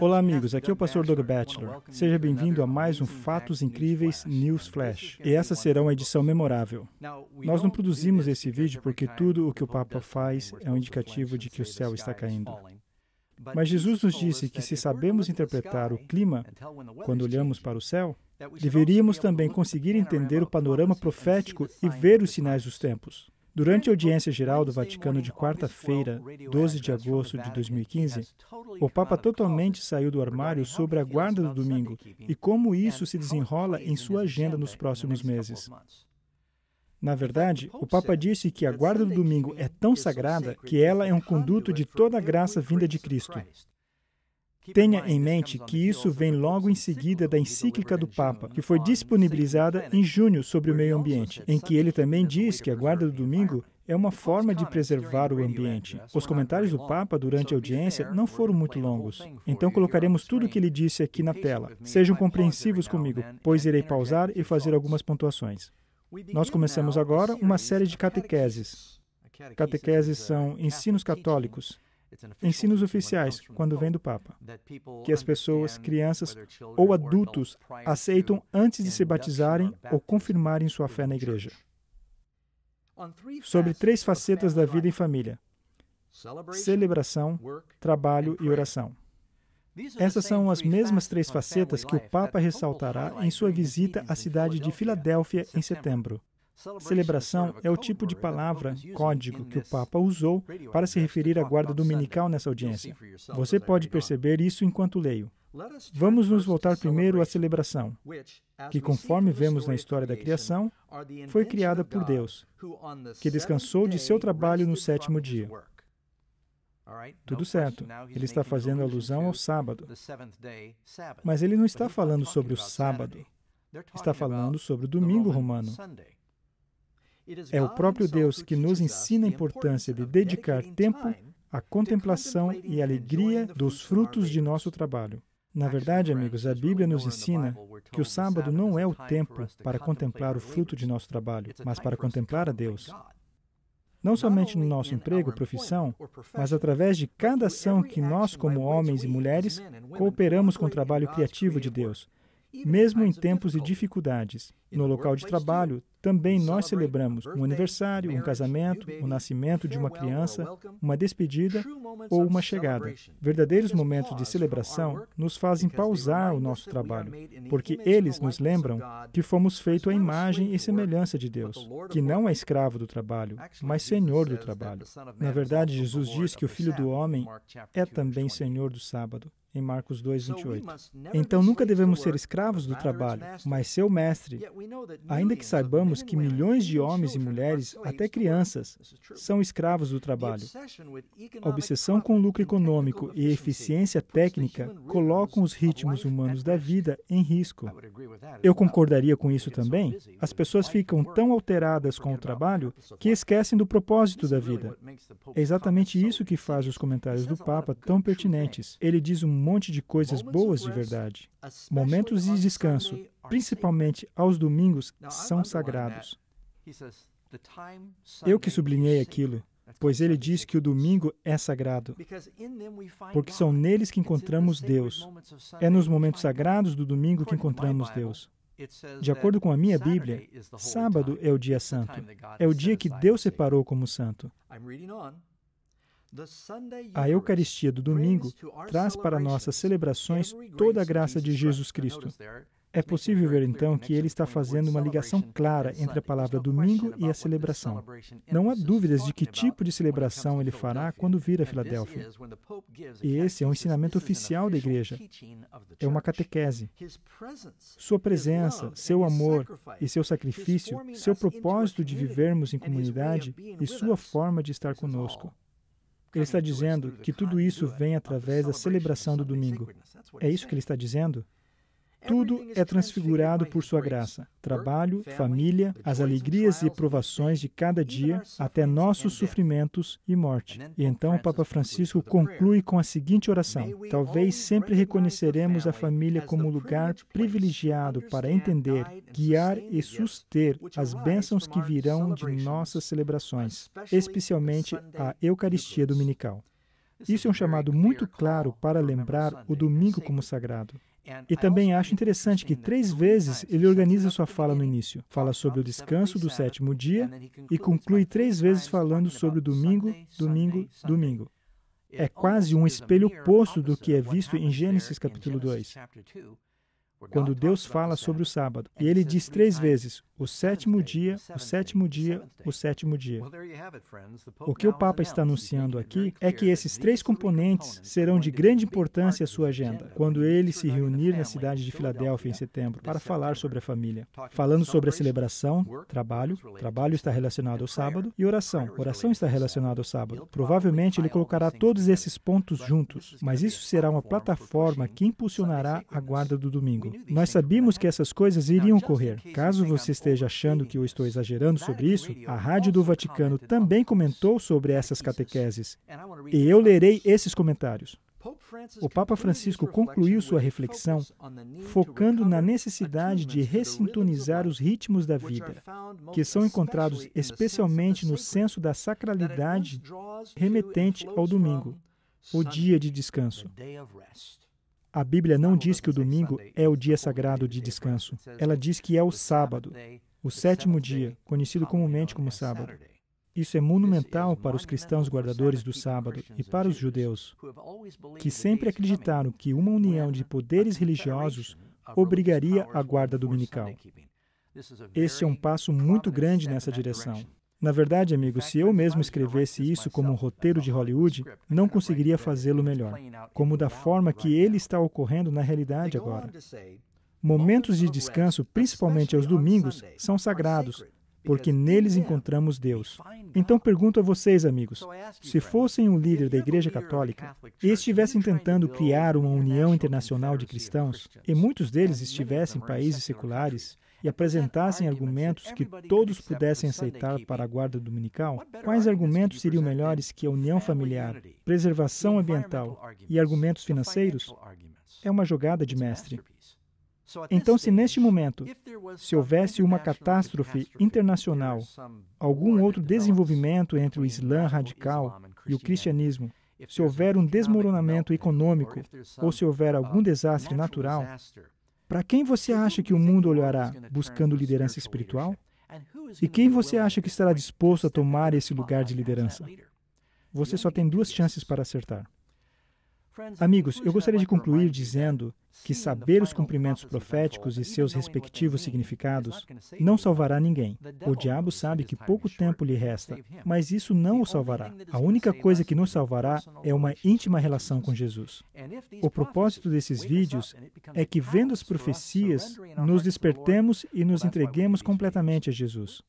Olá, amigos. Aqui é o pastor Doug Batchelor. Seja bem-vindo a mais um Fatos Incríveis News Flash. E essa será uma edição memorável. Nós não produzimos esse vídeo porque tudo o que o Papa faz é um indicativo de que o céu está caindo. Mas Jesus nos disse que se sabemos interpretar o clima quando olhamos para o céu, deveríamos também conseguir entender o panorama profético e ver os sinais dos tempos. Durante a audiência geral do Vaticano de quarta-feira, 12 de agosto de 2015, o Papa totalmente saiu do armário sobre a guarda do domingo e como isso se desenrola em sua agenda nos próximos meses. Na verdade, o Papa disse que a guarda do domingo é tão sagrada que ela é um conduto de toda a graça vinda de Cristo. Tenha em mente que isso vem logo em seguida da encíclica do Papa, que foi disponibilizada em junho sobre o meio ambiente, em que ele também diz que a guarda do domingo é uma forma de preservar o ambiente. Os comentários do Papa durante a audiência não foram muito longos, então colocaremos tudo o que ele disse aqui na tela. Sejam compreensivos comigo, pois irei pausar e fazer algumas pontuações. Nós começamos agora uma série de catequeses. Catequeses são ensinos católicos Ensinos oficiais, quando vem do Papa, que as pessoas, crianças ou adultos aceitam antes de se batizarem ou confirmarem sua fé na Igreja. Sobre três facetas da vida em família: celebração, trabalho e oração. Essas são as mesmas três facetas que o Papa ressaltará em sua visita à cidade de Filadélfia em setembro. Celebração é o tipo de palavra, código, que o Papa usou para se referir à guarda dominical nessa audiência. Você pode perceber isso enquanto leio. Vamos nos voltar primeiro à celebração, que, conforme vemos na história da criação, foi criada por Deus, que descansou de seu trabalho no sétimo dia. Tudo certo, ele está fazendo alusão ao sábado. Mas ele não está falando sobre o sábado, está falando sobre o domingo romano. É o próprio Deus que nos ensina a é importância de dedicar tempo à contemplação e alegria dos frutos de nosso trabalho. Na verdade, amigos, a Bíblia nos ensina que o sábado não é o tempo para contemplar o fruto de nosso trabalho, mas para contemplar a Deus. Não somente no nosso emprego, profissão, mas através de cada ação que nós, como homens e mulheres, cooperamos com o trabalho criativo de Deus, mesmo em tempos de dificuldades, no local de trabalho, também nós celebramos um aniversário, um casamento, o nascimento de uma criança, uma despedida ou uma chegada. Verdadeiros momentos de celebração nos fazem pausar o nosso trabalho, porque eles nos lembram que fomos feitos à imagem e semelhança de Deus, que não é escravo do trabalho, mas senhor do trabalho. Na verdade, Jesus diz que o Filho do Homem é também senhor do sábado em Marcos 2:28. Então nunca devemos ser escravos do trabalho, mas seu mestre. Ainda que saibamos que milhões de homens e mulheres, até crianças, são escravos do trabalho. A obsessão com lucro econômico e eficiência técnica colocam os ritmos humanos da vida em risco. Eu concordaria com isso também. As pessoas ficam tão alteradas com o trabalho que esquecem do propósito da vida. É exatamente isso que faz os comentários do Papa tão pertinentes. Ele diz um monte de coisas boas de verdade. Momentos de descanso, principalmente aos domingos, são sagrados. Eu que sublinhei aquilo, pois ele diz que o domingo é sagrado, porque são neles que encontramos Deus. É nos momentos sagrados do domingo que encontramos Deus. De acordo com a minha Bíblia, sábado é o dia santo, é o dia que Deus separou como santo. A Eucaristia do domingo traz para nossas celebrações toda a graça de Jesus Cristo. É possível ver então que ele está fazendo uma ligação clara entre a palavra domingo e a celebração. Não há dúvidas de que tipo de celebração ele fará quando vir a Filadélfia. E esse é um ensinamento oficial da igreja. É uma catequese. Sua presença, seu amor e seu sacrifício, seu propósito de vivermos em comunidade e sua forma de estar conosco. Ele está dizendo que tudo isso vem através da celebração do domingo. É isso que ele está dizendo? Tudo é transfigurado por sua graça: trabalho, família, as alegrias e provações de cada dia, até nossos sofrimentos e morte. E então o Papa Francisco conclui com a seguinte oração: Talvez sempre reconheceremos a família como lugar privilegiado para entender, guiar e suster as bênçãos que virão de nossas celebrações, especialmente a Eucaristia dominical. Isso é um chamado muito claro para lembrar o domingo como sagrado. E também acho interessante que três vezes ele organiza sua fala no início. Fala sobre o descanso do sétimo dia e conclui três vezes falando sobre o domingo, domingo, domingo. É quase um espelho oposto do que é visto em Gênesis capítulo 2 quando Deus fala sobre o sábado. E ele diz três vezes: o sétimo dia, o sétimo dia, o sétimo dia. O que o Papa está anunciando aqui é que esses três componentes serão de grande importância à sua agenda, quando ele se reunir na cidade de Filadélfia em setembro para falar sobre a família. Falando sobre a celebração, trabalho, trabalho está relacionado ao sábado, e oração, oração está relacionada ao sábado. Provavelmente ele colocará todos esses pontos juntos, mas isso será uma plataforma que impulsionará a guarda do domingo. Nós sabíamos que essas coisas iriam ocorrer. Caso você esteja achando que eu estou exagerando sobre isso, a Rádio do Vaticano também comentou sobre essas catequeses. E eu lerei esses comentários. O Papa Francisco concluiu sua reflexão focando na necessidade de ressintonizar os ritmos da vida, que são encontrados especialmente no senso da sacralidade remetente ao domingo, o dia de descanso. A Bíblia não diz que o domingo é o dia sagrado de descanso. Ela diz que é o sábado, o sétimo dia, conhecido comumente como sábado. Isso é monumental para os cristãos guardadores do sábado e para os judeus, que sempre acreditaram que uma união de poderes religiosos obrigaria a guarda dominical. Este é um passo muito grande nessa direção. Na verdade, amigo, se eu mesmo escrevesse isso como um roteiro de Hollywood, não conseguiria fazê-lo melhor, como da forma que ele está ocorrendo na realidade agora. Momentos de descanso, principalmente aos domingos, são sagrados, porque neles encontramos Deus. Então pergunto a vocês, amigos: se fossem um líder da Igreja Católica e estivessem tentando criar uma união internacional de cristãos, e muitos deles estivessem em países seculares, e apresentassem argumentos que todos pudessem aceitar para a guarda dominical, quais argumentos seriam melhores que a união familiar, preservação ambiental e argumentos financeiros? É uma jogada de mestre. Então, se neste momento, se houvesse uma catástrofe internacional, algum outro desenvolvimento entre o Islã radical e o cristianismo, se houver um desmoronamento econômico ou se houver algum uh, desastre natural, para quem você acha que o mundo olhará buscando liderança espiritual? E quem você acha que estará disposto a tomar esse lugar de liderança? Você só tem duas chances para acertar. Amigos, eu gostaria de concluir dizendo que saber os cumprimentos proféticos e seus respectivos significados não salvará ninguém. O diabo sabe que pouco tempo lhe resta, mas isso não o salvará. A única coisa que nos salvará é uma íntima relação com Jesus. O propósito desses vídeos é que, vendo as profecias, nos despertemos e nos entreguemos completamente a Jesus.